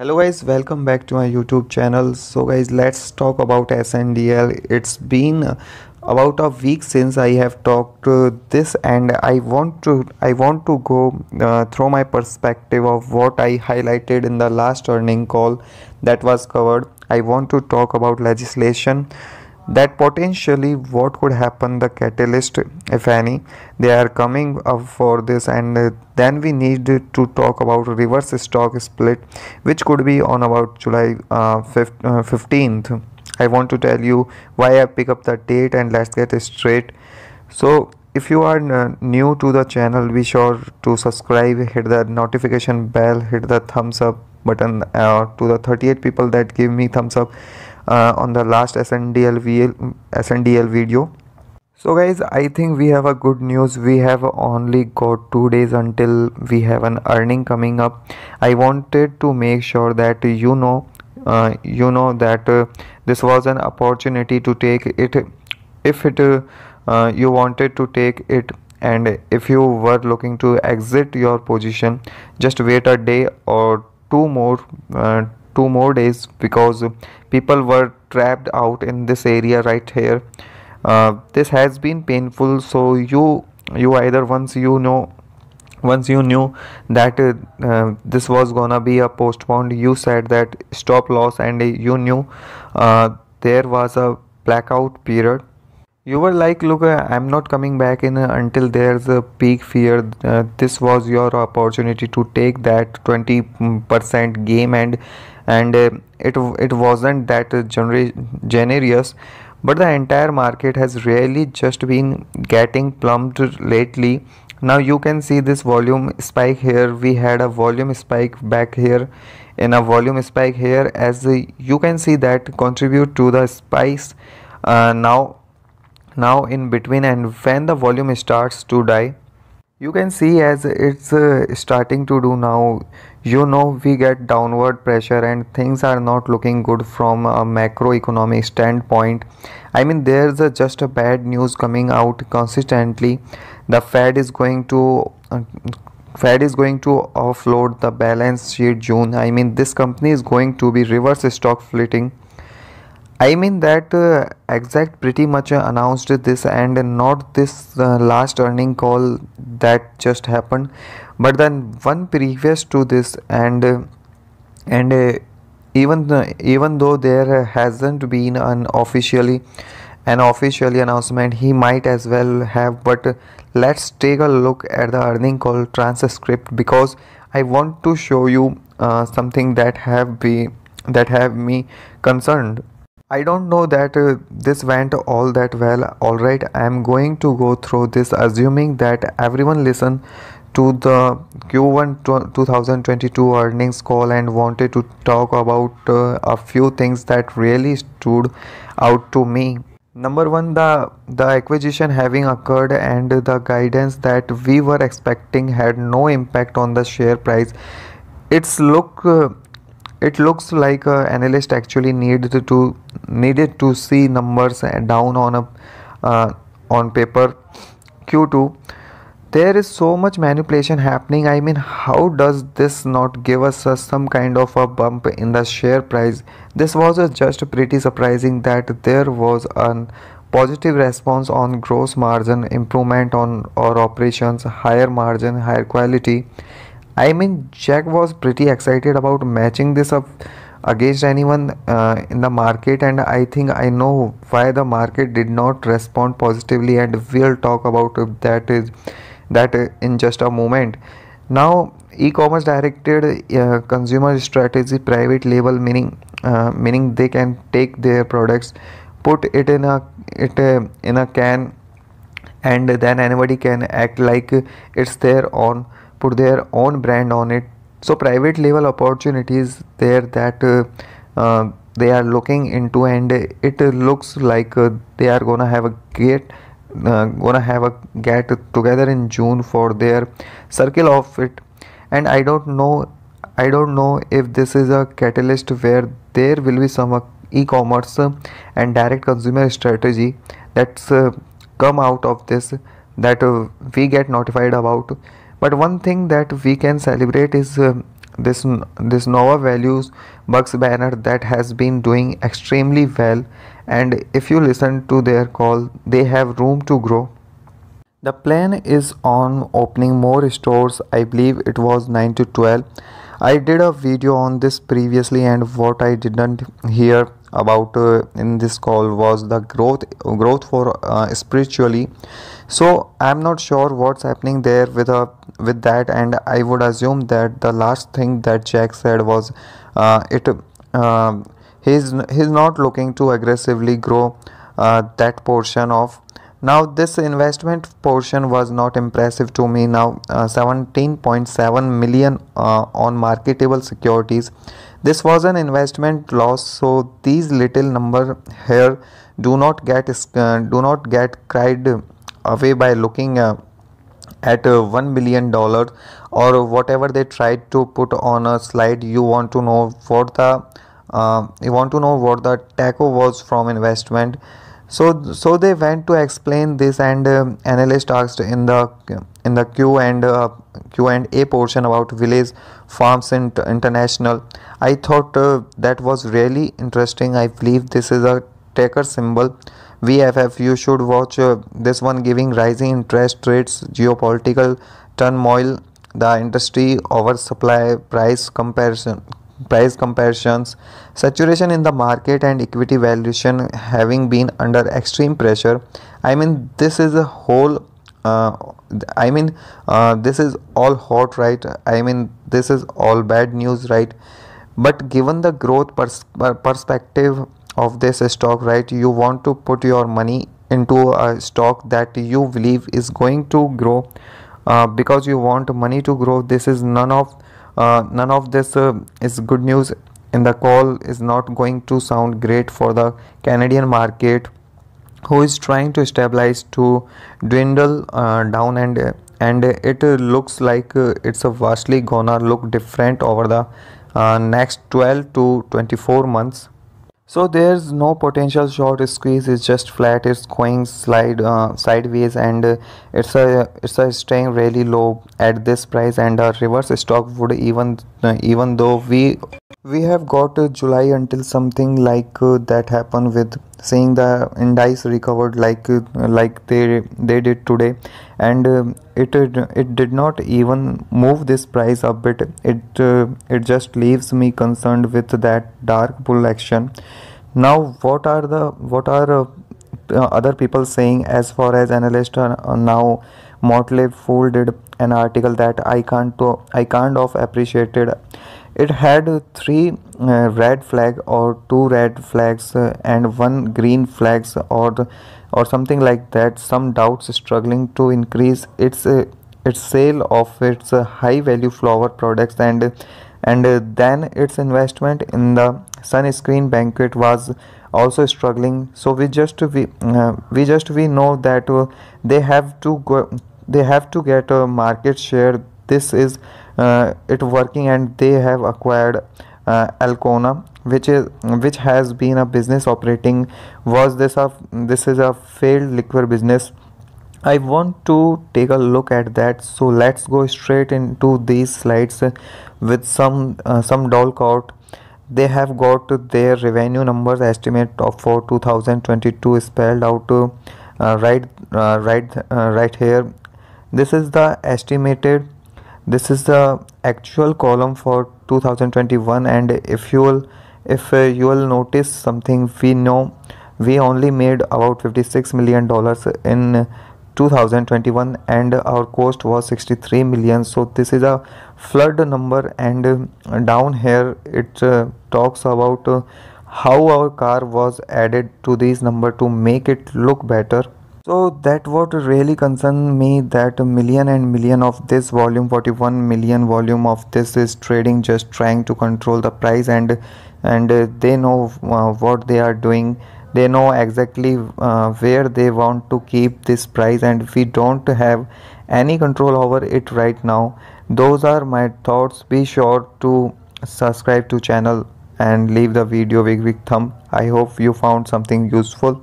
hello guys welcome back to my youtube channel so guys let's talk about sndl it's been about a week since i have talked to this and i want to i want to go uh, through my perspective of what i highlighted in the last earning call that was covered i want to talk about legislation that potentially what could happen the catalyst if any they are coming up for this and uh, then we need to talk about reverse stock split which could be on about july uh, 15th uh, i want to tell you why i pick up the date and let's get straight so if you are uh, new to the channel be sure to subscribe hit the notification bell hit the thumbs up button uh, to the 38 people that give me thumbs up uh, on the last SNDL, VL, SNDL video so guys i think we have a good news we have only got two days until we have an earning coming up i wanted to make sure that you know uh, you know that uh, this was an opportunity to take it if it uh, uh you wanted to take it and if you were looking to exit your position just wait a day or two more uh, two more days because people were trapped out in this area right here uh, this has been painful so you you either once you know once you knew that uh, uh this was gonna be a postponed you said that stop loss and you knew uh, there was a blackout period you were like look uh, i'm not coming back in uh, until there's a peak fear this was your opportunity to take that 20% game and and uh, it it wasn't that generous but the entire market has really just been getting plumbed lately now you can see this volume spike here we had a volume spike back here and a volume spike here as you can see that contribute to the spikes uh, now now in between and when the volume starts to die you can see as it's uh, starting to do now you know we get downward pressure and things are not looking good from a macroeconomic standpoint i mean there's a just a bad news coming out consistently the fed is going to uh, Fed is going to offload the balance sheet June. I mean, this company is going to be reverse stock splitting I mean that uh, exact pretty much uh, announced this and not this uh, last earning call that just happened but then one previous to this and uh, and uh, even even though there hasn't been an officially an officially announcement he might as well have but let's take a look at the earning call transcript because I want to show you uh, something that have be that have me concerned I don't know that uh, this went all that well. Alright, I'm going to go through this assuming that everyone listened to the Q1 2022 earnings call and wanted to talk about uh, a few things that really stood out to me. Number one, the, the acquisition having occurred and the guidance that we were expecting had no impact on the share price. It's look uh, it looks like uh, analyst actually needed to needed to see numbers uh, down on a uh, on paper q2 there is so much manipulation happening i mean how does this not give us uh, some kind of a bump in the share price this was uh, just pretty surprising that there was a positive response on gross margin improvement on our operations higher margin higher quality I mean, Jack was pretty excited about matching this up against anyone uh, in the market, and I think I know why the market did not respond positively, and we'll talk about that is that in just a moment. Now, e-commerce directed uh, consumer strategy private label meaning uh, meaning they can take their products, put it in a it uh, in a can, and then anybody can act like it's their own put their own brand on it so private level opportunities there that uh, uh, they are looking into and it looks like uh, they are gonna have a get uh, gonna have a get together in june for their circle of it and i don't know i don't know if this is a catalyst where there will be some uh, e-commerce and direct consumer strategy that's uh, come out of this that we get notified about but one thing that we can celebrate is uh, this this Nova Values Bugs banner that has been doing extremely well and if you listen to their call they have room to grow the plan is on opening more stores i believe it was 9 to 12 i did a video on this previously and what i didn't hear about uh, in this call was the growth growth for uh, spiritually so i'm not sure what's happening there with a uh, with that and i would assume that the last thing that jack said was uh, it uh, he's he's not looking to aggressively grow uh, that portion of now this investment portion was not impressive to me now 17.7 uh, million uh, on marketable securities this was an investment loss so these little number here do not get do not get cried away by looking uh, at uh, one billion dollar or whatever they tried to put on a slide you want to know what the uh, you want to know what the taco was from investment so so they went to explain this and uh, analyst asked in the in the q and uh, q and a portion about village farms in international i thought uh, that was really interesting i believe this is a tracker symbol VFF, you should watch uh, this one giving rising interest rates, geopolitical turmoil, the industry oversupply, price comparison, price comparisons, saturation in the market and equity valuation having been under extreme pressure. I mean, this is a whole. Uh, I mean, uh, this is all hot, right? I mean, this is all bad news, right? But given the growth pers- uh, perspective of this stock right you want to put your money into a stock that you believe is going to grow uh, because you want money to grow this is none of uh, none of this uh, is good news in the call is not going to sound great for the canadian market who is trying to stabilize to dwindle uh, down and and it looks like uh, it's vastly gonna look different over the uh, next 12 to 24 months so there's no potential short squeeze it's just flat it's going slide uh, sideways and uh, it's a it's a staying really low at this price and a reverse stock would even uh, even though we we have got uh, july until something like uh, that happened with saying the indice recovered like uh, like they they did today and uh, it it did not even move this price a bit it uh, it just leaves me concerned with that dark bull action now what are the what are uh, other people saying as far as analysts are now motley fool did an article that i can't i can't of appreciated it had three uh, red flag or two red flags uh, and one green flags or the, or something like that some doubts struggling to increase its uh, its sale of its uh, high value flower products and and then its investment in the sunscreen banquet was also struggling so we just we uh, we just we know that uh, they have to go they have to get a market share this is uh, it working and they have acquired uh, Alcona which is which has been a business operating was this a this is a failed liquor business I want to take a look at that so let's go straight into these slides with some uh, some doll cart they have got their revenue numbers estimate of for 2022 spelled out uh, right uh, right uh, right here this is the estimated this is the actual column for 2021 and if you will if uh, you will notice something we know we only made about 56 million dollars in 2021 and our cost was 63 million so this is a flood number and down here it uh, talks about uh, how our car was added to these number to make it look better so that what really concerned me that a million and million of this volume 41 million volume of this is trading just trying to control the price and and uh, they know uh, what they are doing they know exactly uh, where they want to keep this price and we don't have any control over it right now those are my thoughts be sure to subscribe to channel and leave the video big big thumb i hope you found something useful